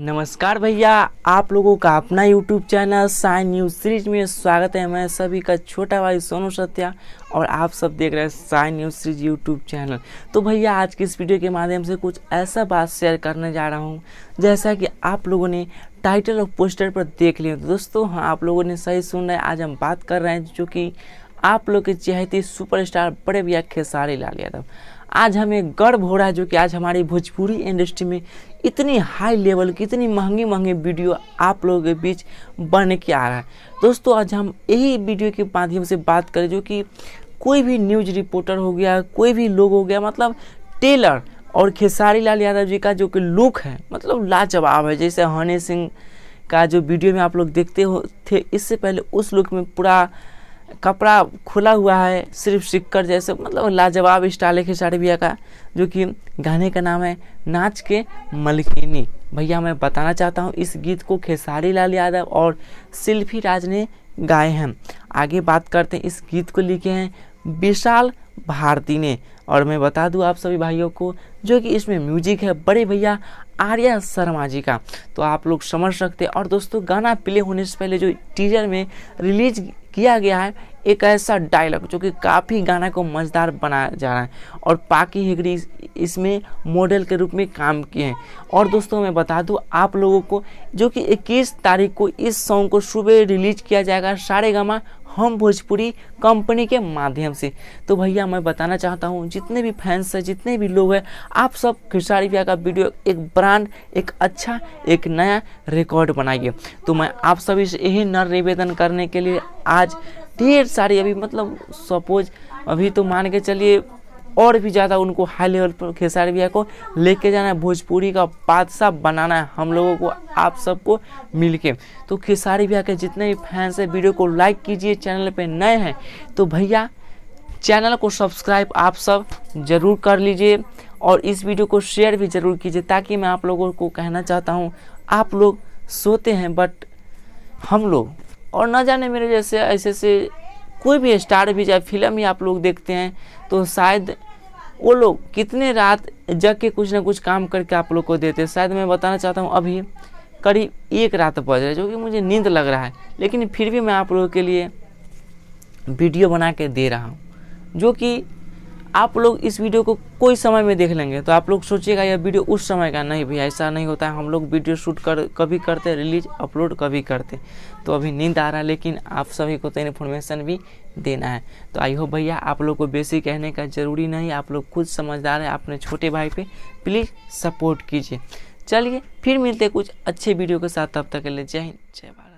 नमस्कार भैया आप लोगों का अपना YouTube channel sign news series में स्वागत है मैं सभी का छोटा भाई सोनू सत्या और आप सब देख रहे हैं sign news series YouTube channel तो भैया आज की इस वीडियो के माध्यम से कुछ ऐसा बात शेयर करने जा रहा हूँ जैसा कि आप लोगों ने टाइटल और पोस्टर पर देख लिया दोस्तों हाँ आप लोगों ने सही सुन रहे आज हम बात कर रहे हैं जो कि आप लोग के चहेती सुपरस्टार बड़े भैया खेसारी लाल यादव आज हमें गर्व हो रहा है जो कि आज हमारी भोजपुरी इंडस्ट्री में इतनी हाई लेवल की इतनी महंगी महंगी वीडियो आप लोगों के बीच बन के आ रहा है दोस्तों आज हम यही वीडियो के माध्यम से बात करें जो कि कोई भी न्यूज रिपोर्टर हो गया कोई भी लोग हो गया मतलब टेलर और खेसारी लाल यादव जी का जो कि लुक है मतलब लाजवाब है जैसे हनी सिंह का जो वीडियो में आप लोग देखते हो थे इससे पहले उस लुक में पूरा कपड़ा खुला हुआ है सिर्फ सिक्कर जैसे मतलब लाजवाब स्टाइल है खेसारी भैया का जो कि गाने का नाम है नाच के मलकिनी भैया मैं बताना चाहता हूँ इस गीत को खेसारी लाल यादव और सिल्फी राज ने गाए हैं आगे बात करते हैं इस गीत को लिखे हैं विशाल भारती ने और मैं बता दूं आप सभी भाइयों को जो कि इसमें म्यूजिक है बड़े भैया आर्या शर्मा जी का तो आप लोग समझ सकते हैं और दोस्तों गाना प्ले होने से पहले जो टीजर में रिलीज किया गया है एक ऐसा डायलॉग जो कि काफ़ी गाना को मज़ेदार बनाया जा रहा है और पाकी हेगड़ी इसमें मॉडल के रूप में काम किए हैं और दोस्तों मैं बता दूं आप लोगों को जो कि 21 तारीख को इस सॉन्ग को सुबह रिलीज किया जाएगा सारे गामा हम भोजपुरी कंपनी के माध्यम से तो भैया मैं बताना चाहता हूँ जितने भी फैंस हैं जितने भी लोग हैं आप सब खेसारी भैया का वीडियो एक ब्रांड एक अच्छा एक नया रिकॉर्ड बनाइए तो मैं आप सभी से यही नर निवेदन करने के लिए आज ढेर सारी अभी मतलब सपोज अभी तो मान के चलिए और भी ज़्यादा उनको हाई लेवल पर खेसारी भैया को लेके जाना है भोजपुरी का बादशाह बनाना है हम लोगों को आप सबको मिलके तो खेसारी भैया के जितने भी फैंस हैं वीडियो को लाइक कीजिए चैनल पे नए हैं तो भैया चैनल को सब्सक्राइब आप सब ज़रूर कर लीजिए और इस वीडियो को शेयर भी ज़रूर कीजिए ताकि मैं आप लोगों को कहना चाहता हूँ आप लोग सोते हैं बट हम लोग और ना जाने मेरे जैसे ऐसे ऐसे कोई भी स्टार भी चाहे फिल्म ही आप लोग देखते हैं तो शायद वो लोग कितने रात जग के कुछ ना कुछ काम करके आप लोग को देते हैं शायद मैं बताना चाहता हूँ अभी करीब एक रात बज रहा है जो कि मुझे नींद लग रहा है लेकिन फिर भी मैं आप लोगों के लिए वीडियो बना के दे रहा हूँ जो कि आप लोग इस वीडियो को कोई समय में देख लेंगे तो आप लोग सोचिएगा यह वीडियो उस समय का नहीं भैया ऐसा नहीं होता है हम लोग वीडियो शूट कर कभी करते रिलीज अपलोड कभी करते तो अभी नींद आ रहा है लेकिन आप सभी को तो इन्फॉर्मेशन भी देना है तो आई होप भैया आप लोग को बेसी कहने का ज़रूरी नहीं आप लोग खुद समझदार है अपने छोटे भाई पर प्लीज़ सपोर्ट कीजिए चलिए फिर मिलते कुछ अच्छे वीडियो के साथ तब तक के लिए जय हिंद जय भारत